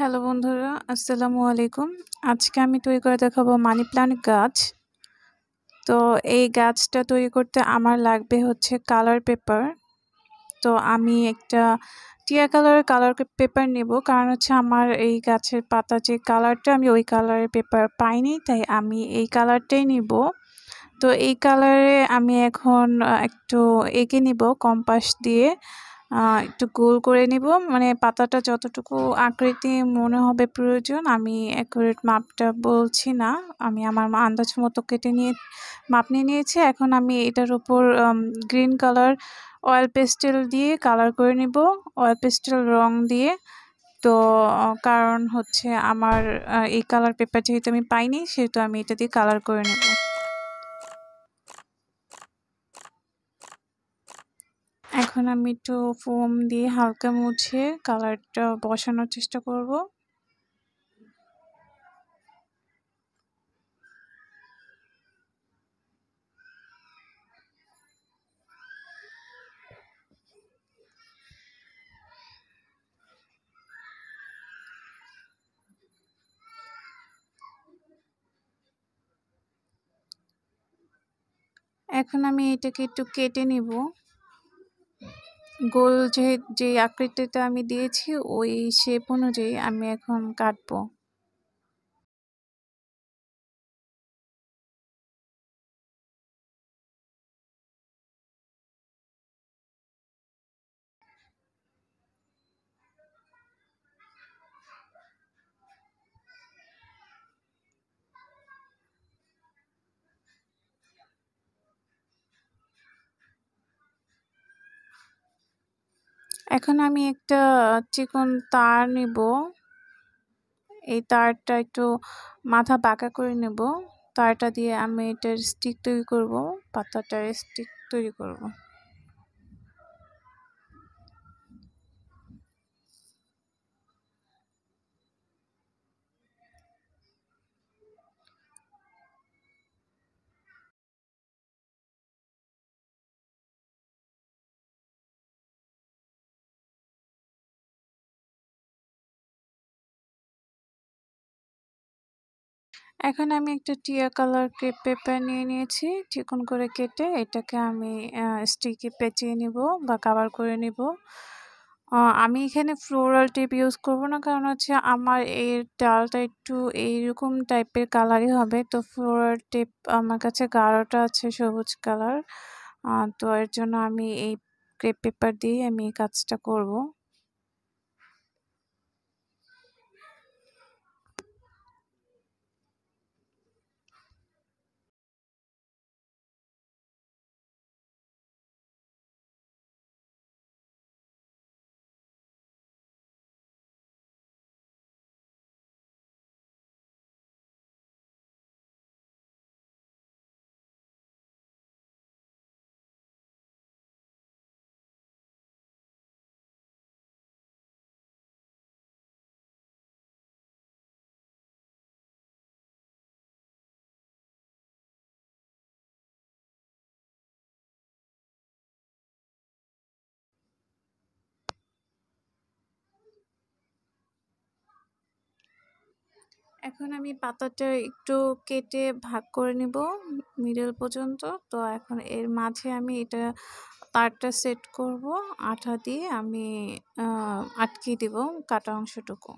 hello বন্ধুরা আসসালামু আলাইকুম আজকে আমি তৈরি করে দেখাবো মানি প্লান্ট গাছ তো এই গাছটা তৈরি করতে আমার লাগবে হচ্ছে কালার পেপার তো আমি একটা টিয়া কালারের কালার পেপার নেব কারণ হচ্ছে আমার এই গাছের পাতা যে কালারটা আমি ওই কালারের পেপার পাইনি তাই আমি এই কালারটাই নিব তো এই কালারে আমি এখন একটু এঁকে নিব কম্পাস দিয়ে একটু গোল করে নিব মানে পাতাটা যতটুকু আকৃতি মনে হবে প্রয়োজন আমি অ্যাকুরেট মাপটা বলছি না আমি আমার আন্দাজ মতো কেটে নিয়ে মাপ নিয়ে নিয়েছি এখন আমি এটার উপর গ্রিন কালার অয়েল পেস্টেল দিয়ে কালার করে নিব অয়েল পেস্টেল রং দিয়ে তো কারণ হচ্ছে আমার এই কালার পেপার যেহেতু আমি পাইনি সেহেতু আমি এটা দিয়ে কালার করে নেব এখন আমি একটু ফোম দিয়ে হালকা মুছে কালারটা বসানোর চেষ্টা করব এখন আমি এটাকে একটু কেটে নিব গোল যে যে আকৃতিটা আমি দিয়েছি ওই শেপ অনুযায়ী আমি এখন কাটবো এখন আমি একটা চিকন তার নিব এই তারটা একটু মাথা বাঁকা করে নেব তারটা দিয়ে আমি এটার স্টিক তৈরি করব পাতাটার স্টিক তৈরি করব এখন আমি একটা টিয়া কালার ক্রেপ পেপার নিয়ে নিয়েছি চিকন করে কেটে এটাকে আমি স্টিকে পেঁচিয়ে নিব বা কাভার করে নিব আমি এখানে ফ্লোরাল টেপ ইউজ করব না কারণ হচ্ছে আমার এই ডালটা একটু এইরকম টাইপের কালারই হবে তো ফ্লোরাল টেপ আমার কাছে গাঢ়টা আছে সবুজ কালার তো এর জন্য আমি এই ক্রেপ পেপার দিয়েই আমি এই কাজটা করব এখন আমি পাতাটা একটু কেটে ভাগ করে নিব মিডল পর্যন্ত তো এখন এর মাঝে আমি এটা তারটা সেট করব আঠা দিয়ে আমি আটকে দেব কাটা অংশটুকু